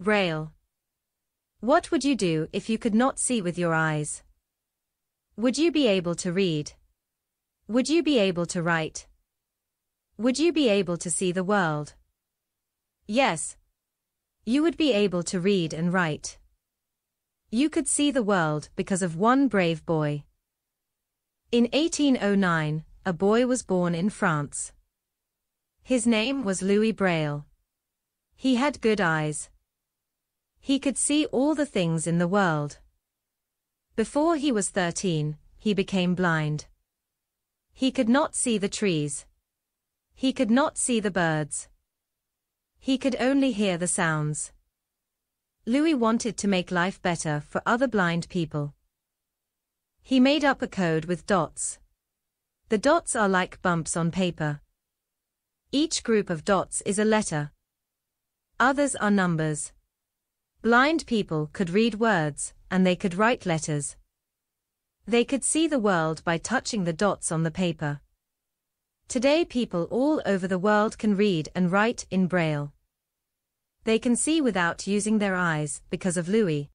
Rail. What would you do if you could not see with your eyes? Would you be able to read? Would you be able to write? Would you be able to see the world? Yes. You would be able to read and write. You could see the world because of one brave boy. In 1809, a boy was born in France. His name was Louis Braille. He had good eyes. He could see all the things in the world. Before he was 13, he became blind. He could not see the trees. He could not see the birds. He could only hear the sounds. Louis wanted to make life better for other blind people. He made up a code with dots. The dots are like bumps on paper. Each group of dots is a letter. Others are numbers. Blind people could read words, and they could write letters. They could see the world by touching the dots on the paper. Today people all over the world can read and write in Braille. They can see without using their eyes because of Louis.